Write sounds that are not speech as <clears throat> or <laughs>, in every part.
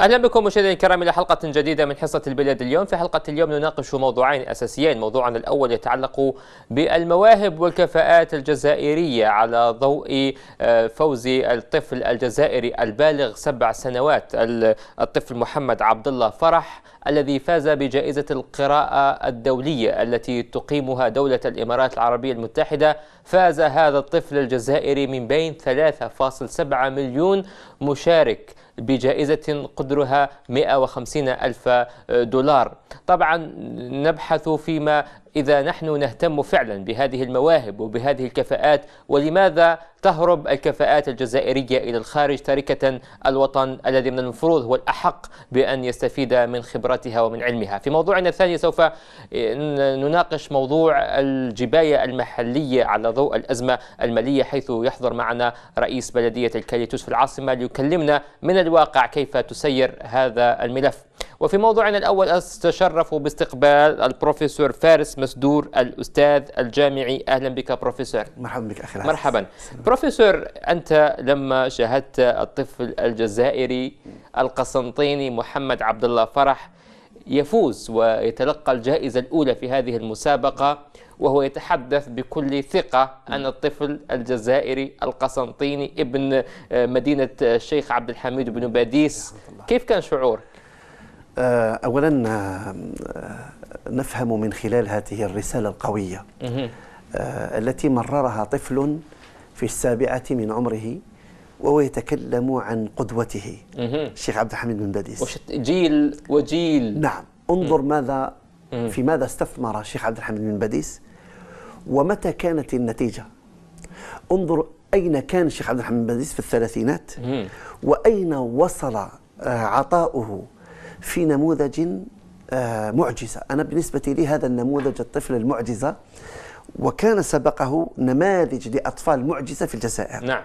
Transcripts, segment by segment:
اهلا بكم مشاهدينا الكرام الى حلقه جديده من حصه البلاد اليوم، في حلقه اليوم نناقش موضوعين اساسيين، موضوعنا الاول يتعلق بالمواهب والكفاءات الجزائريه على ضوء آه، فوز الطفل الجزائري البالغ سبع سنوات الطفل محمد عبد الله فرح الذي فاز بجائزه القراءه الدوليه التي تقيمها دوله الامارات العربيه المتحده، فاز هذا الطفل الجزائري من بين 3.7 مليون مشارك بجائزة قدرها 150 ألف دولار طبعا نبحث فيما إذا نحن نهتم فعلا بهذه المواهب وبهذه الكفاءات ولماذا تهرب الكفاءات الجزائرية إلى الخارج تاركة الوطن الذي من المفروض هو الأحق بأن يستفيد من خبرتها ومن علمها في موضوعنا الثاني سوف آه، نناقش موضوع الجباية المحلية على ضوء الأزمة المالية حيث يحضر معنا رئيس بلدية الكاليتوس في العاصمة ليكلمنا من الواقع كيف تسير هذا الملف وفي موضوعنا الأول أتشرف باستقبال البروفيسور فارس مسدور الأستاذ الجامعي أهلا بك بروفيسور مرحبا بك أخي مرحبا بروفيسور أنت لما شاهدت الطفل الجزائري القسنطيني محمد عبد الله فرح يفوز ويتلقى الجائزة الأولى في هذه المسابقة وهو يتحدث بكل ثقة أن الطفل الجزائري القسنطيني ابن آه، مدينة آه، الشيخ عبد الحميد بن باديس كيف كان شعورك؟ آه، اولا آه، آه، نفهم من خلال هذه الرساله القويه التي مررها طفل في السابعه من عمره وهو يتكلم عن قدوته الشيخ عبد الحميد بن باديس جيل وجيل نعم انظر ماذا في ماذا استثمر الشيخ عبد الحميد بن باديس ومتى كانت النتيجه انظر اين كان الشيخ عبد الحميد بن باديس في الثلاثينات واين وصل عطاؤه في نموذج آه، معجزة أنا بالنسبة لي هذا النموذج الطفل المعجزة وكان سبقه نماذج لأطفال معجزة في الجزائر نعم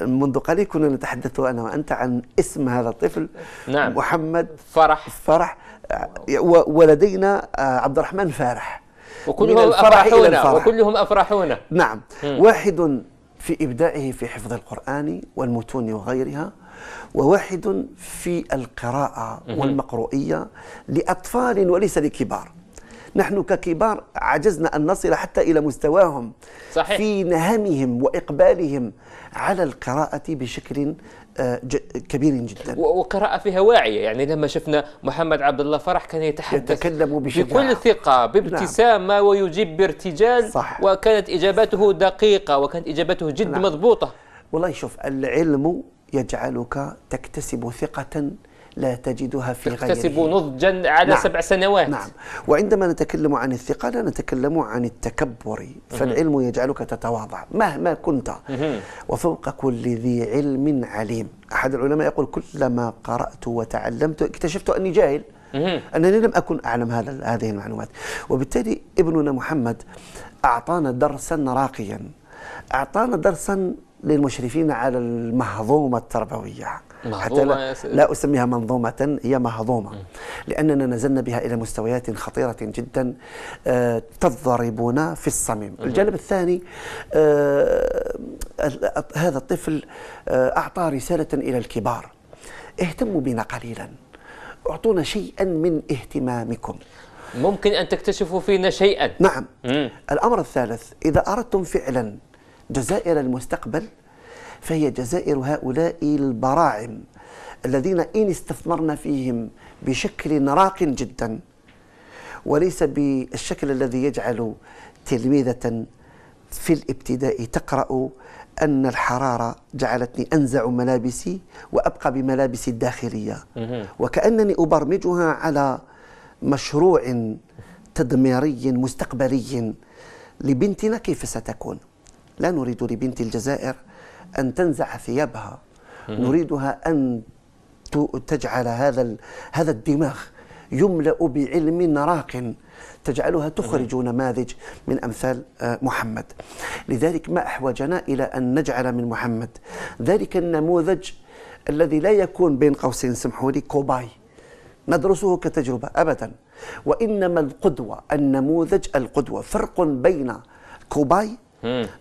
منذ قليل كنا نتحدث أنا وأنت عن اسم هذا الطفل نعم محمد فرح فرح آه، ولدينا آه، عبد الرحمن فارح وكلهم أفرحونا وكلهم أفرحونا نعم م. واحد في إبدائه في حفظ القرآن والمتون وغيرها وواحد في القراءة والمقروئية لأطفال وليس لكبار نحن ككبار عجزنا أن نصل حتى إلى مستواهم صحيح. في نهمهم وإقبالهم على القراءة بشكل آه، كبير جدا وقراءة فيها واعية يعني لما شفنا محمد عبد الله فرح كان يتحدث يتكلم بشجاعة بكل ثقة بابتسامة نعم. ويجيب بارتجال صح. وكانت إجاباته دقيقة وكانت إجاباته جد نعم. مضبوطة والله شوف العلم يجعلك تكتسب ثقة لا تجدها في غيره تكتسب نضجا على نعم. سبع سنوات نعم وعندما نتكلم عن الثقة لا نتكلم عن التكبر فالعلم يجعلك تتواضع مهما كنت وفوق كل ذي علم عليم أحد العلماء يقول كلما قرأت وتعلمت اكتشفت أني جاهل أنني لم أكن أعلم هذا هذه المعلومات وبالتالي ابننا محمد أعطانا درسا راقيا أعطانا درسا للمشرفين على المهضومة التربوية حتى لا, لا أسميها منظومة هي مهضومة لأننا نزلنا بها إلى مستويات خطيرة جدا آه، تضربنا في الصميم الجانب الثاني آه، هذا الطفل آه، أعطى رسالة إلى الكبار اهتموا بنا قليلا أعطونا شيئا من اهتمامكم ممكن أن تكتشفوا فينا شيئا نعم مم. الأمر الثالث إذا أردتم فعلا جزائر المستقبل فهي جزائر هؤلاء البراعم الذين إن استثمرنا فيهم بشكل راق جدا وليس بالشكل الذي يجعل تلميذة في الابتداء تقرأ أن الحرارة جعلتني أنزع ملابسي وأبقى بملابسي الداخلية وكأنني أبرمجها على مشروع تدميري مستقبلي لبنتنا كيف ستكون لا نريد لبنت الجزائر أن تنزع ثيابها نريدها أن تجعل هذا هذا الدماغ يملأ بعلم راق تجعلها تخرج نماذج من أمثال آه، محمد لذلك ما أحوجنا إلى أن نجعل من محمد ذلك النموذج الذي لا يكون بين قوسين سمحوا لي كوباي ندرسه كتجربة أبدا وإنما القدوة النموذج القدوة فرق بين كوباي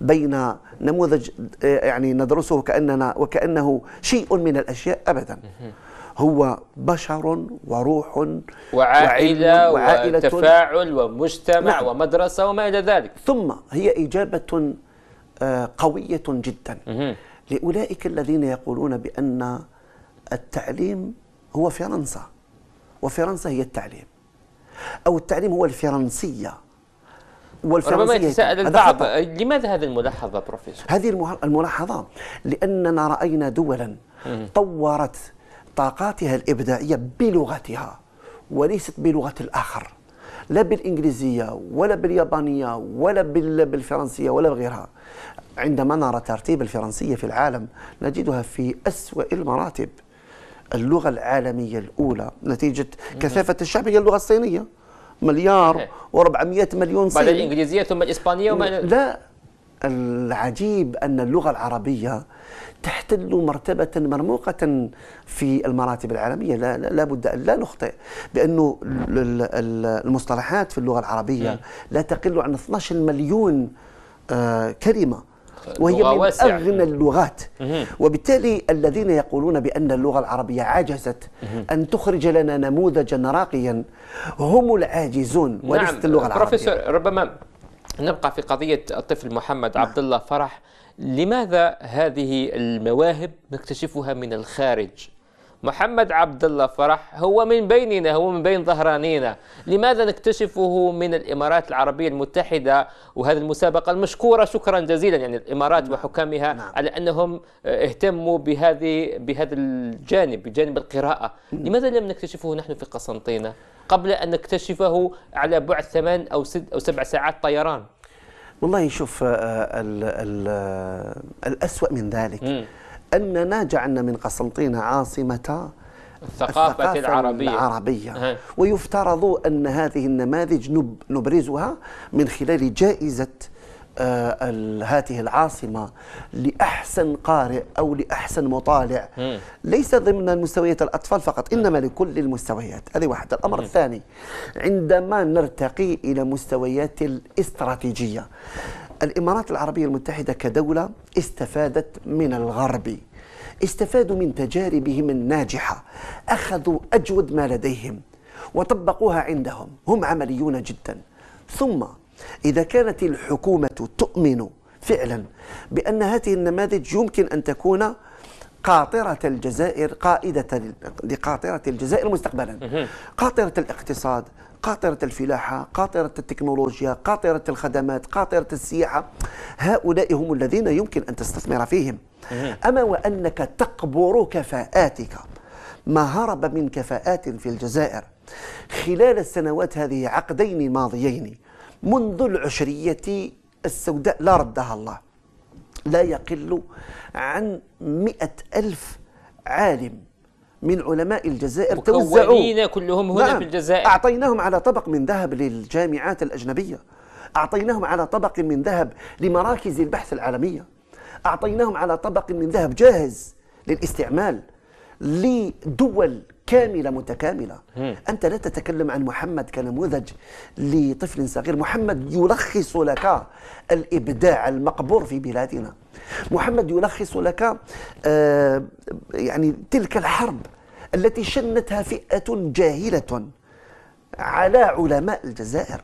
بين نموذج آه، يعني ندرسه كأننا وكأنه شيء من الأشياء أبدا هو بشر وروح وعائلة وعائلة وتفاعل ومجتمع نعم. ومدرسة وما إلى ذلك ثم هي إجابة آه، قوية جدا لأولئك الذين يقولون بأن التعليم هو فرنسا وفرنسا هي التعليم أو التعليم هو الفرنسية ربما يتساءل البعض لماذا هذه الملاحظة بروفيسور؟ هذه الملاحظة لأننا رأينا دولا طورت طاقاتها الإبداعية بلغتها وليست بلغة الآخر لا بالإنجليزية ولا باليابانية ولا بالفرنسية ولا بغيرها عندما نرى ترتيب الفرنسية في العالم نجدها في أسوأ المراتب اللغة العالمية الأولى نتيجة كثافة الشعب هي اللغة الصينية مليار إيه. و400 مليون سنه بعد الإنجليزية ثم الإسبانية وما لا العجيب أن اللغة العربية تحتل مرتبة مرموقة في المراتب العالمية لا, لا, بد أن لا نخطئ بانه المصطلحات في اللغة العربية إيه. لا تقل عن 12 مليون آه، كلمة وهي من واسع. أغنى اللغات وبالتالي الذين يقولون بأن اللغة العربية عجزت أن تخرج لنا نموذجا راقيا هم العاجزون وليست نعم. اللغة العربية بروفيسور ربما نبقى في قضية الطفل محمد نعم. عبد الله فرح لماذا هذه المواهب نكتشفها من الخارج محمد عبد الله فرح هو من بيننا هو من بين ظهرانينا لماذا نكتشفه من الإمارات العربية المتحدة وهذه المسابقة المشكورة شكرا جزيلا يعني الإمارات نعم. وحكامها نعم. على أنهم آه، اهتموا بهذه بهذا الجانب بجانب القراءة نعم. لماذا لم نكتشفه نحن في قسنطينة قبل أن نكتشفه على بعد ثمان أو, ست أو سبع ساعات طيران والله شوف آه، آه، الأسوأ من ذلك مم. أننا جعلنا من قسنطينة عاصمة الثقافة, الثقافة العربية, العربية. ويفترض أن هذه النماذج نب نبرزها من خلال جائزة آه هذه العاصمة لأحسن قارئ أو لأحسن مطالع م. ليس ضمن مستويات الأطفال فقط إنما لكل المستويات هذه واحدة الأمر م. الثاني عندما نرتقي إلى مستويات الاستراتيجية الإمارات العربية المتحدة كدولة استفادت من الغرب استفادوا من تجاربهم الناجحة أخذوا أجود ما لديهم وطبقوها عندهم هم عمليون جدا ثم إذا كانت الحكومة تؤمن فعلا بأن هذه النماذج يمكن أن تكون قاطرة الجزائر قائدة لقاطرة الجزائر مستقبلا قاطرة الاقتصاد قاطرة الفلاحة قاطرة التكنولوجيا قاطرة الخدمات قاطرة السياحة هؤلاء هم الذين يمكن أن تستثمر فيهم أما وأنك تقبر كفاءاتك ما هرب من كفاءات في الجزائر خلال السنوات هذه عقدين ماضيين منذ العشرية السوداء لا ردها الله لا يقل عن مئة ألف عالم من علماء الجزائر توزعوا كلهم هنا نعم في الجزائر أعطيناهم على طبق من ذهب للجامعات الأجنبية أعطيناهم على طبق من ذهب لمراكز البحث العالمية أعطيناهم على طبق من ذهب جاهز للاستعمال لدول كاملة متكاملة أنت لا تتكلم عن محمد كنموذج لطفل صغير محمد يلخص لك الإبداع المقبور في بلادنا محمد يلخص لك آه، يعني تلك الحرب التي شنتها فئة جاهلة على علماء الجزائر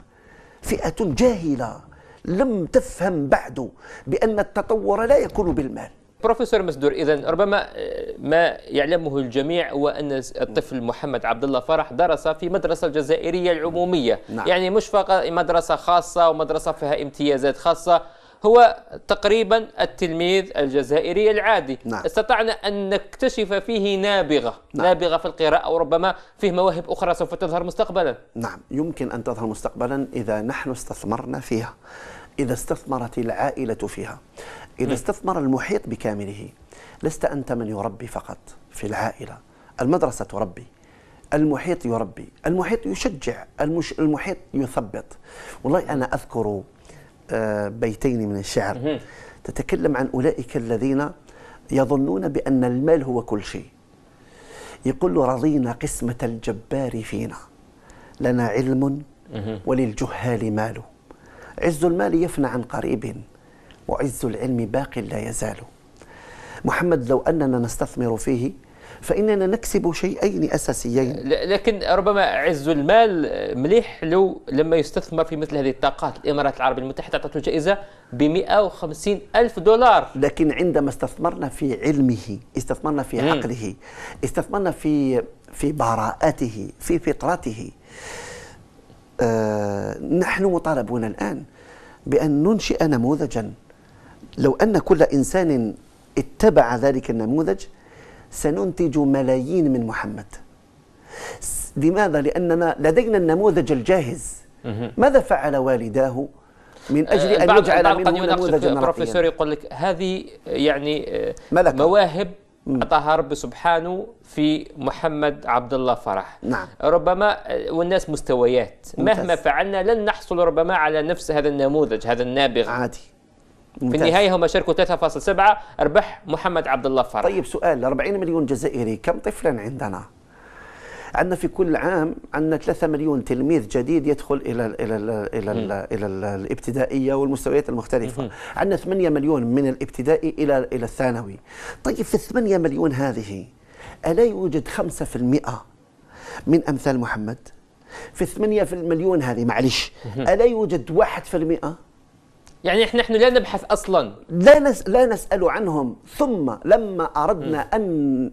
فئة جاهلة لم تفهم بعد بأن التطور لا يكون بالمال بروفيسور مسدور اذا ربما آه، ما يعلمه الجميع هو ان الطفل محمد عبد الله فرح درس في مدرسه الجزائريه العموميه نعم. يعني مش فقط مدرسه خاصه ومدرسه فيها امتيازات خاصه هو تقريبا التلميذ الجزائري العادي نعم. استطعنا أن نكتشف فيه نابغة نعم. نابغة في القراءة وربما فيه مواهب أخرى سوف تظهر مستقبلا نعم يمكن أن تظهر مستقبلا إذا نحن استثمرنا فيها إذا استثمرت العائلة فيها إذا نعم. استثمر المحيط بكامله لست أنت من يربي فقط في العائلة المدرسة تربي المحيط يربي المحيط يشجع المش... المحيط يثبط والله أنا أذكر آه، بيتين من الشعر تتكلم عن أولئك الذين يظنون بأن المال هو كل شيء يقول رضينا قسمة الجبار فينا لنا علم وللجهال مال عز المال يفنى عن قريب وعز العلم باق لا يزال محمد لو أننا نستثمر فيه فإننا نكسب شيئين أساسيين لكن ربما عز المال مليح لو لما يستثمر في مثل هذه الطاقات الإمارات العربية المتحدة أعطته جائزة ب 150 ألف دولار لكن عندما استثمرنا في علمه استثمرنا في عقله استثمرنا في في براءته في فطرته آه نحن مطالبون الآن بأن ننشئ نموذجا لو أن كل إنسان اتبع ذلك النموذج سننتج ملايين من محمد لماذا؟ لأننا لدينا النموذج الجاهز ماذا فعل والداه من آه، أجل أن يجعل منه نموذجا البروفيسور يقول لك هذه يعني آه، ملكة. مواهب أعطاها رب سبحانه في محمد عبد الله فرح نعم. ربما آه، والناس مستويات مهما فعلنا لن نحصل ربما على نفس هذا النموذج هذا النابغ عادي ممتاز. في النهايه هم شاركوا 3.7 ربح محمد عبد الله فرح طيب سؤال 40 مليون جزائري كم طفلا عندنا؟ عندنا في كل عام عندنا 3 مليون تلميذ جديد يدخل الى الى الى الى الى الابتدائيه والمستويات المختلفه عندنا 8 مليون من الابتدائي الى الى الثانوي طيب في 8 مليون هذه الا يوجد 5% من امثال محمد في 8 مليون هذه معلش الا يوجد 1% يعني احنا نحن لا نبحث اصلا لا نس لا نسال عنهم ثم لما اردنا ان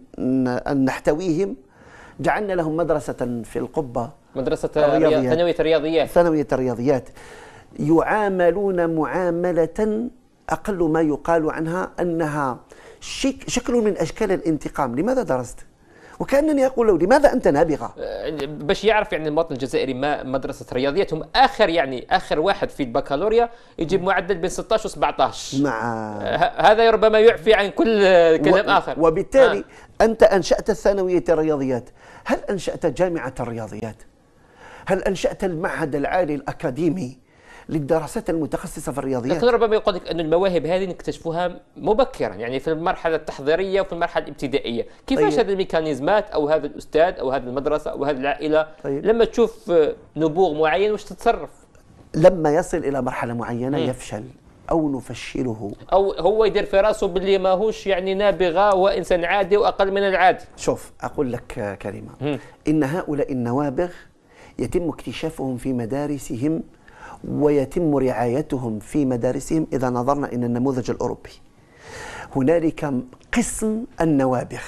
ان نحتويهم جعلنا لهم مدرسه في القبه مدرسه ثانويه الرياضيات ثانويه الرياضيات يعاملون معامله اقل ما يقال عنها انها شك شكل من اشكال الانتقام لماذا درست وكانني اقول له لماذا انت نابغه؟ آه، باش يعرف يعني المواطن الجزائري ما مدرسه رياضياتهم اخر يعني اخر واحد في البكالوريا يجيب معدل بين 16 و 17 مع آه، هذا ربما يعفي عن كل كلام و... اخر وبالتالي آه. انت انشات الثانويه الرياضيات هل انشات جامعه الرياضيات؟ هل انشات المعهد العالي الاكاديمي؟ للدراسات المتخصصه في الرياضيات لكن ربما يقول لك ان المواهب هذه نكتشفوها مبكرا يعني في المرحله التحضيريه وفي المرحله الابتدائيه كيفاش طيب. هذه الميكانيزمات او هذا الاستاذ او هذه المدرسه او هذه العائله طيب. لما تشوف نبوغ معين واش تتصرف لما يصل الى مرحله معينه م. يفشل او نفشله او هو يدير في راسه باللي ماهوش يعني نابغه وانسان عادي واقل من العادي شوف اقول لك كلمه م. ان هؤلاء النوابغ يتم اكتشافهم في مدارسهم ويتم رعايتهم في مدارسهم إذا نظرنا إلى النموذج الأوروبي هنالك قسم النوابغ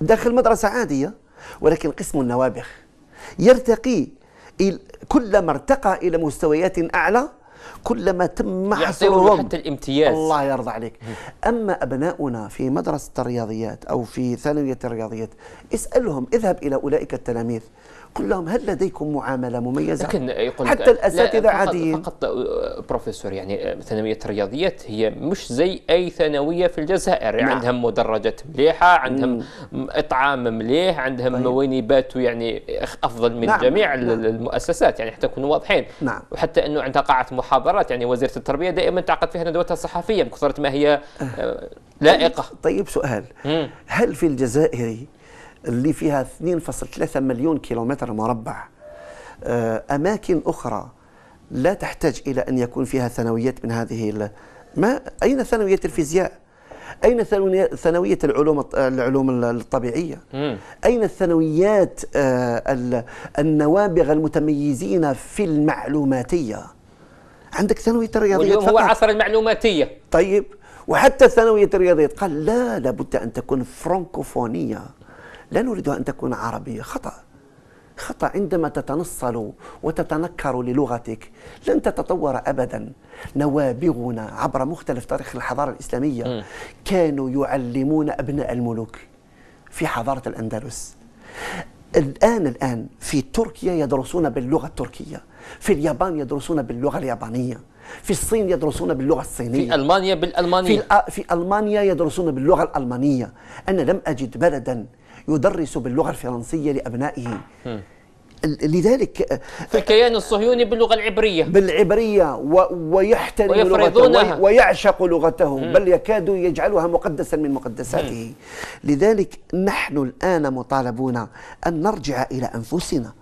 داخل مدرسة عادية ولكن قسم النوابغ يرتقي كلما ارتقى إلى مستويات أعلى كلما تم حصرهم حتى الامتياز الله يرضى عليك أما أبناؤنا في مدرسة الرياضيات أو في ثانوية الرياضيات اسألهم اذهب إلى أولئك التلاميذ قل لهم هل لديكم معامله مميزه؟ لكن يقول حتى الاساتذه عاديين فقط, فقط أه، بروفيسور يعني ثانويه الرياضيات هي مش زي اي ثانويه في الجزائر يعني نعم. عندهم مدرجات مليحه عندهم مم. اطعام مليح عندهم طيب. وين يباتوا يعني افضل من نعم. جميع نعم. المؤسسات يعني حتى نكونوا واضحين نعم. وحتى انه عندها قاعه محاضرات يعني وزيره التربيه دائما تعقد فيها ندواتها الصحفيه بكثره ما هي أه. آه، لائقه طيب،, طيب, سؤال مم. هل في الجزائري اللي فيها 2.3 مليون كيلومتر مربع آه، أماكن أخرى لا تحتاج إلى أن يكون فيها ثانويات من هذه ال... ما أين ثانوية الفيزياء؟ أين ثانوية العلوم العلوم الطبيعية؟ أين الثانويات آه، النوابغ المتميزين في المعلوماتية؟ عندك ثانوية الرياضيات اليوم هو عصر المعلوماتية طيب وحتى ثانوية الرياضيات قال لا لابد أن تكون فرانكوفونية لا نريدها أن تكون عربية خطأ خطأ عندما تتنصل وتتنكر للغتك لن تتطور أبدا نوابغنا عبر مختلف تاريخ الحضارة الإسلامية كانوا يعلمون أبناء الملوك في حضارة الأندلس الآن الآن في تركيا يدرسون باللغة التركية في اليابان يدرسون باللغة اليابانية في الصين يدرسون باللغة الصينية في ألمانيا بالألمانية في, في ألمانيا يدرسون باللغة الألمانية أنا لم أجد بلدا يدرس باللغة الفرنسية لأبنائه لذلك الكيان الصهيوني باللغة العبرية بالعبرية و... ويحترم لغته ويعشق لغته مم. بل يكاد يجعلها مقدسا من مقدساته مم. لذلك نحن الآن مطالبون أن نرجع إلى أنفسنا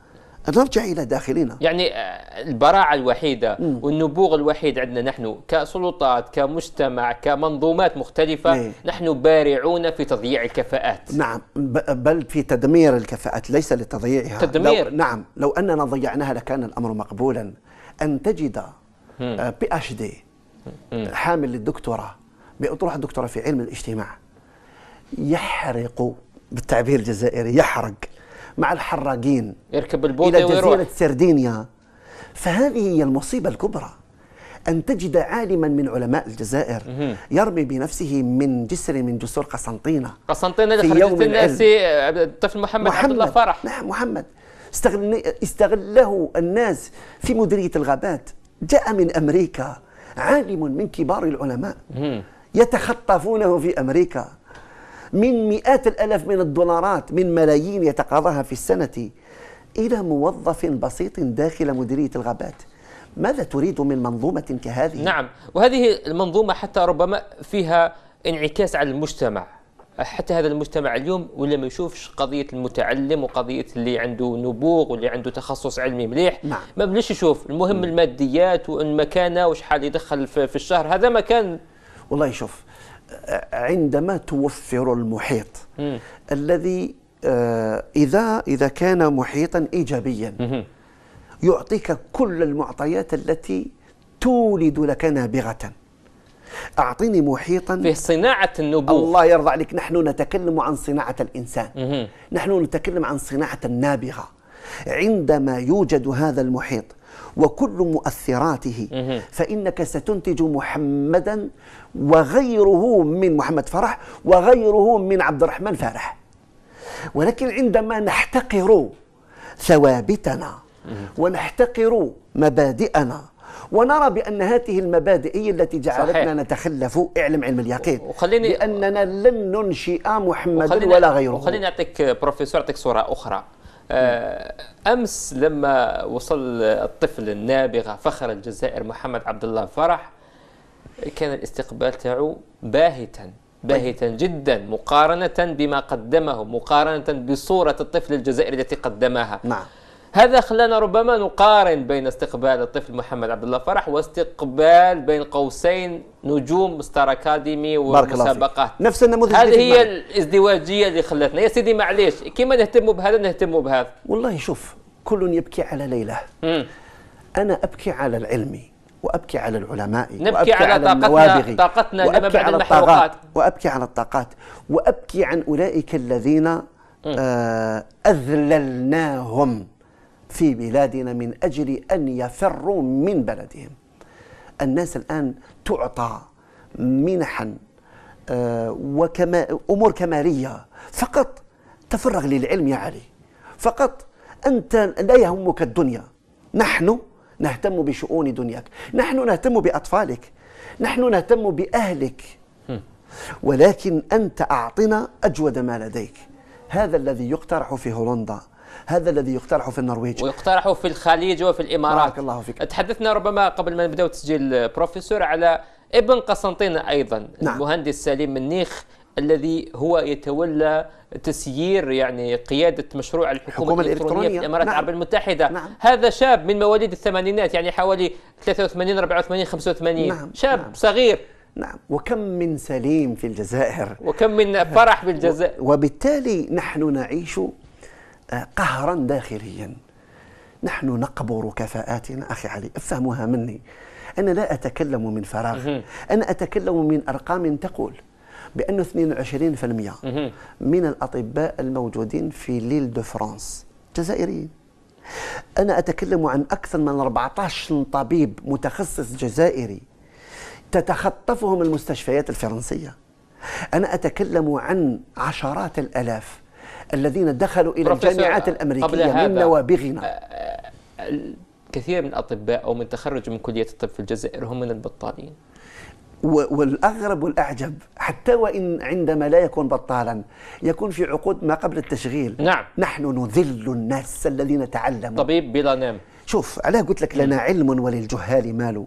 نرجع الى داخلنا يعني آه، البراعه الوحيده مم. والنبوغ الوحيد عندنا نحن كسلطات كمجتمع كمنظومات مختلفه مم. إيه. نحن بارعون في تضييع الكفاءات نعم بل في تدمير الكفاءات ليس لتضييعها تدمير لو نعم لو اننا ضيعناها لكان الامر مقبولا ان تجد آه، بي اتش دي حامل للدكتوراه بأطروحة الدكتوراه في علم الاجتماع يحرق بالتعبير الجزائري يحرق مع الحراقين يركب البوطة إلى جزيرة ويروح. سردينيا فهذه هي المصيبة الكبرى أن تجد عالما من علماء الجزائر يرمي بنفسه من جسر من جسور قسنطينة قسنطينة في يوم الناس الطفل محمد, محمد عبد الله فرح نعم محمد استغله الناس في مديرية الغابات جاء من أمريكا عالم من كبار العلماء يتخطفونه في أمريكا من مئات الألاف من الدولارات من ملايين يتقاضاها في السنة إلى موظف بسيط داخل مديرية الغابات ماذا تريد من منظومة كهذه؟ نعم وهذه المنظومة حتى ربما فيها انعكاس على المجتمع حتى هذا المجتمع اليوم ولا ما يشوفش قضيه المتعلم وقضيه اللي عنده نبوغ واللي عنده تخصص علمي مليح نعم. ما بلاش يشوف المهم م. الماديات والمكانه وشحال يدخل في الشهر هذا مكان والله شوف عندما توفر المحيط مم. الذي آه، إذا إذا كان محيطا إيجابيا يعطيك كل المعطيات التي تولد لك نابغة أعطيني محيطا في صناعة النبوة الله يرضى عليك نحن نتكلم عن صناعة الإنسان مم. نحن نتكلم عن صناعة النابغة عندما يوجد هذا المحيط وكل مؤثراته فإنك ستنتج محمدا وغيره من محمد فرح وغيره من عبد الرحمن فرح ولكن عندما نحتقر ثوابتنا ونحتقر مبادئنا ونرى بان هذه المبادئ هي التي جعلتنا صحيح. نتخلف اعلم علم اليقين وخليني لاننا لن ننشئ محمدا ولا غيره وخليني اعطيك آه، بروفيسور اعطيك صوره اخرى آه، امس لما وصل الطفل النابغه فخر الجزائر محمد عبد الله فرح كان الاستقبال تاعو باهتا باهتا طيب. جدا مقارنه بما قدمه مقارنه بصوره الطفل الجزائري التي قدمها نعم هذا خلانا ربما نقارن بين استقبال الطفل محمد عبد الله فرح واستقبال بين قوسين نجوم ستار اكاديمي ومسابقات نفس النموذج هذه هي الازدواجيه اللي خلتنا يا سيدي معليش كيما نهتموا بهذا نهتموا بهذا والله شوف كل يبكي على ليله انا ابكي على العلمي وابكي على العلماء نبكي وأبكي على, على طاقتنا طاقتنا وأبكي على الطاقات وابكي على الطاقات وابكي عن اولئك الذين آه اذللناهم في بلادنا من أجل أن يفروا من بلدهم الناس الآن تعطى منحا آه، وكما أمور كمالية فقط تفرغ للعلم يا علي فقط أنت لا يهمك الدنيا نحن نهتم بشؤون دنياك نحن نهتم بأطفالك نحن نهتم بأهلك ولكن أنت أعطنا أجود ما لديك هذا الذي يقترح في هولندا هذا الذي يقترح في النرويج ويقترح في الخليج وفي الامارات بارك الله فيك تحدثنا ربما قبل ما نبداو تسجيل بروفيسور على ابن قسنطين ايضا نعم. المهندس سليم منيخ الذي هو يتولى تسيير يعني قيادة مشروع الحكومة الإلكترونية, الإلكترونية في الإمارات العربية نعم. المتحدة نعم. هذا شاب من مواليد الثمانينات يعني حوالي 83 84 85 نعم. شاب نعم. صغير نعم وكم من سليم في الجزائر وكم من فرح بالجزائر وبالتالي نحن نعيش قهرا داخليا نحن نقبر كفاءاتنا أخي علي افهمها مني أنا لا أتكلم من فراغ أنا أتكلم من أرقام تقول بأن 22% من الأطباء الموجودين في ليل دو فرانس جزائريين أنا أتكلم عن أكثر من 14 طبيب متخصص جزائري تتخطفهم المستشفيات الفرنسية أنا أتكلم عن عشرات الألاف الذين دخلوا إلى الجامعات الأمريكية من نوابغنا آه، آه، الكثير من الأطباء أو من تخرج من كلية الطب في الجزائر هم من البطالين والأغرب والأعجب حتى وإن عندما لا يكون بطالا يكون في عقود ما قبل التشغيل نعم نحن نذل الناس الذين تعلموا طبيب بلا نام شوف علاه قلت لك لنا علم وللجهال مال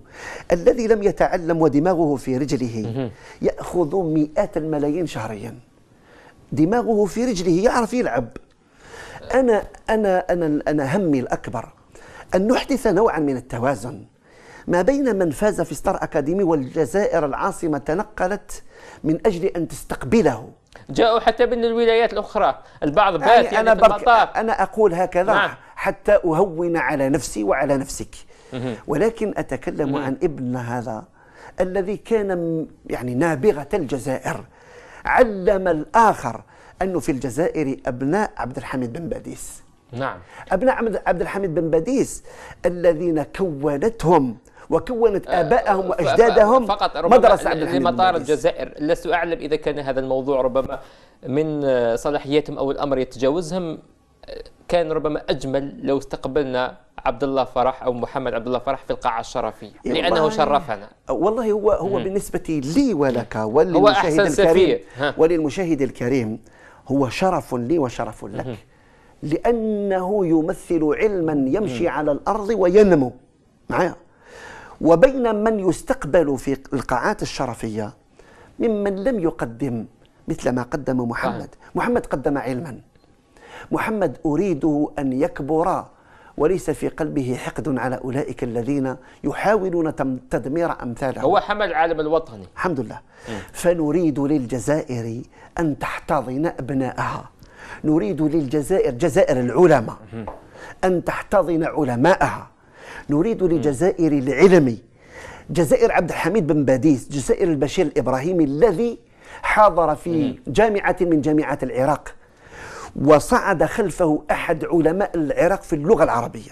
الذي لم يتعلم ودماغه في رجله يأخذ مئات الملايين شهريا دماغه في رجله يعرف يلعب انا انا انا انا همي الاكبر ان نحدث نوعا من التوازن ما بين من فاز في ستار اكاديمي والجزائر العاصمه تنقلت من اجل ان تستقبله جاءوا حتى من الولايات الاخرى البعض بات يعني, يعني انا في المطار انا اقول هكذا نعم. حتى اهون على نفسي وعلى نفسك ولكن اتكلم عن ابن هذا الذي كان يعني نابغه الجزائر علم الآخر أنه في الجزائر أبناء عبد الحميد بن باديس نعم أبناء عبد الحميد بن باديس الذين كونتهم وكونت آه، ابائهم واجدادهم فقط ربما مدرسه عبد الحميد لمطار الجزائر لست اعلم اذا كان هذا الموضوع ربما من آه، صلاحياتهم او الامر يتجاوزهم كان ربما اجمل لو استقبلنا عبد الله فرح او محمد عبد الله فرح في القاعه الشرفيه لانه شرفنا والله هو هو بالنسبه لي ولك وللمشاهد الكريم وللمشاهد الكريم هو شرف لي وشرف لك لانه يمثل علما يمشي على الارض وينمو معايا وبين من يستقبل في القاعات الشرفيه ممن لم يقدم مثل ما قدم محمد آه. محمد قدم علما محمد أريده أن يكبر وليس في قلبه حقد على أولئك الذين يحاولون تدمير أمثاله هو حمل العالم الوطني الحمد لله م. فنريد للجزائر أن تحتضن أبنائها نريد للجزائر جزائر العلماء أن تحتضن علماءها نريد لجزائر العلم جزائر عبد الحميد بن باديس جزائر البشير الإبراهيمي الذي حاضر في جامعة من جامعات العراق وصعد خلفه أحد علماء العراق في اللغة العربية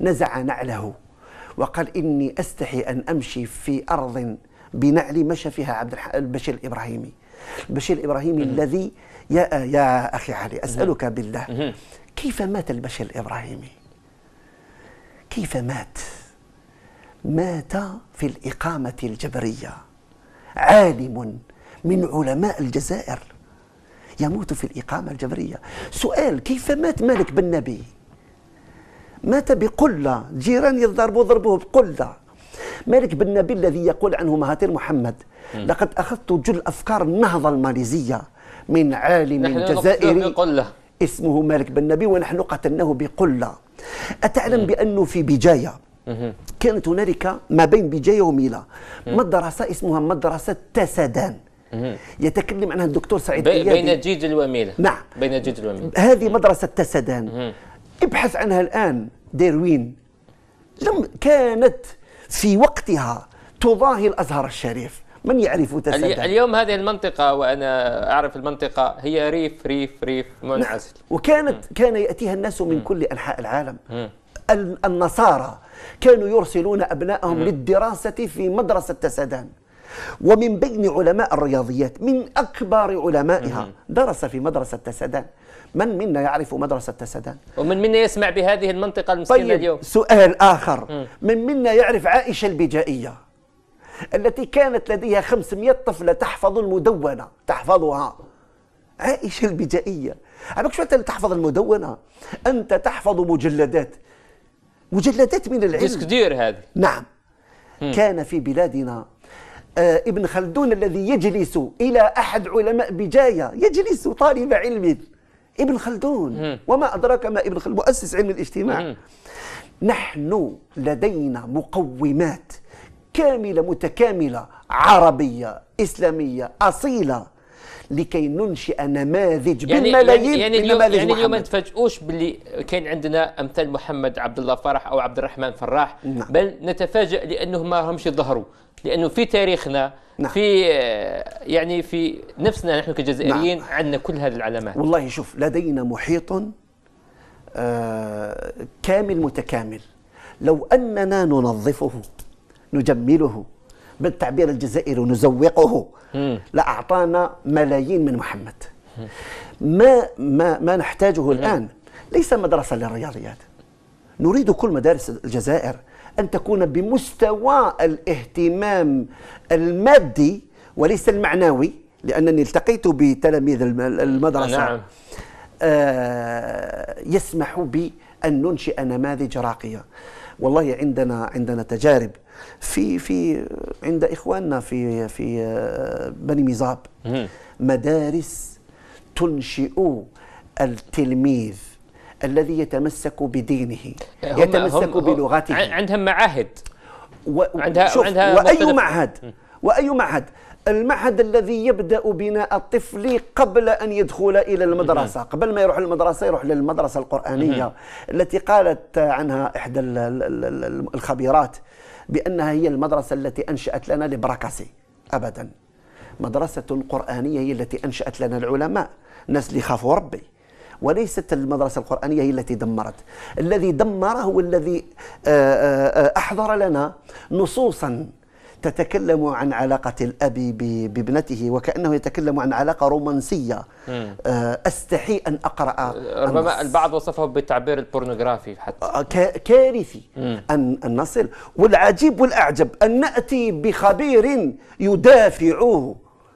نزع نعله وقال إني أستحي أن أمشي في أرض بنعلي مشى فيها عبد البشير الإبراهيمي البشير الإبراهيمي الذي يا, يا أخي علي أسألك بالله كيف مات البشير الإبراهيمي كيف مات مات في الإقامة الجبرية عالم من علماء الجزائر يموت في الإقامة الجبرية سؤال كيف مات مالك بن نبي مات بقلة جيران يضربوا ضربوه بقلة مالك بن نبي الذي يقول عنه مهاتير محمد لقد أخذت جل أفكار النهضة الماليزية من عالم جزائري اسمه مالك بن نبي ونحن قتلناه بقلة أتعلم بأنه في بجاية كانت هنالك ما بين بجاية وميلا مدرسة اسمها مدرسة تسدان يتكلم عنها الدكتور سعيد بين جيج الوميله نعم بين جيج الوميله هذه مدرسه تسدان ابحث عنها الان ديروين لم كانت في وقتها تضاهي الازهر الشريف من يعرف تسدان؟ اليوم هذه المنطقة وأنا أعرف المنطقة هي ريف ريف ريف منعزل نعم. وكانت مم. كان يأتيها الناس من مم. كل أنحاء العالم مم. النصارى كانوا يرسلون أبنائهم للدراسة في مدرسة تسدان ومن بين علماء الرياضيات من أكبر علمائها درس في مدرسة سدان من منا يعرف مدرسة سدان ومن منا يسمع بهذه المنطقة المسكينة طيب اليوم سؤال آخر من منا يعرف عائشة البجائية التي كانت لديها 500 طفلة تحفظ المدونة تحفظها عائشة البجائية عمك شو أنت تحفظ المدونة أنت تحفظ مجلدات مجلدات من العلم ديسك دير هذه نعم كان في بلادنا آه، ابن خلدون الذي يجلس إلى أحد علماء بجاية يجلس طالب علم ابن خلدون وما أدراك ما ابن خلدون مؤسس علم الاجتماع نحن لدينا مقومات كاملة متكاملة عربية إسلامية أصيلة لكي ننشئ نماذج يعني, يعني بالملايين يعني اليوم يعني اليوم يعني ما نتفاجئوش باللي كاين عندنا امثال محمد عبد الله فرح او عبد الرحمن فراح نعم. بل نتفاجئ لانهم ما همش ظهروا لانه في تاريخنا نعم. في آه، يعني في نفسنا نحن كجزائريين نعم. عندنا كل هذه العلامات والله شوف لدينا محيط آه كامل متكامل لو اننا ننظفه نجمله بالتعبير الجزائري نزوقه لأعطانا ملايين من محمد ما ما ما نحتاجه الآن ليس مدرسة للرياضيات نريد كل مدارس الجزائر أن تكون بمستوى الاهتمام المادي وليس المعنوي لأنني التقيت بتلاميذ المدرسة نعم. آه يسمح بأن ننشئ نماذج راقية والله عندنا عندنا تجارب في في عند اخواننا في في بني مزاب مدارس تنشئ التلميذ الذي يتمسك بدينه يتمسك هم بلغته عندهم معاهد و عندها شوف عندها واي معهد واي معهد المعهد الذي يبدا بناء الطفل قبل ان يدخل الى المدرسه قبل ما يروح للمدرسه يروح للمدرسه القرانيه التي قالت عنها احدى الخبيرات بأنها هي المدرسة التي أنشأت لنا البراكاسي أبدا مدرسة قرآنية هي التي أنشأت لنا العلماء ناس اللي خافوا ربي وليست المدرسة القرآنية هي التي دمرت الذي دمر هو الذي آه، آه، آه، أحضر لنا نصوصا تتكلم عن علاقة الأب بابنته وكأنه يتكلم عن علاقة رومانسية آه، أستحي أن أقرأ ربما البعض وصفه بالتعبير البورنوغرافي حتى آه، كارثي أن, أن نصل والعجيب والأعجب أن نأتي بخبير يدافعه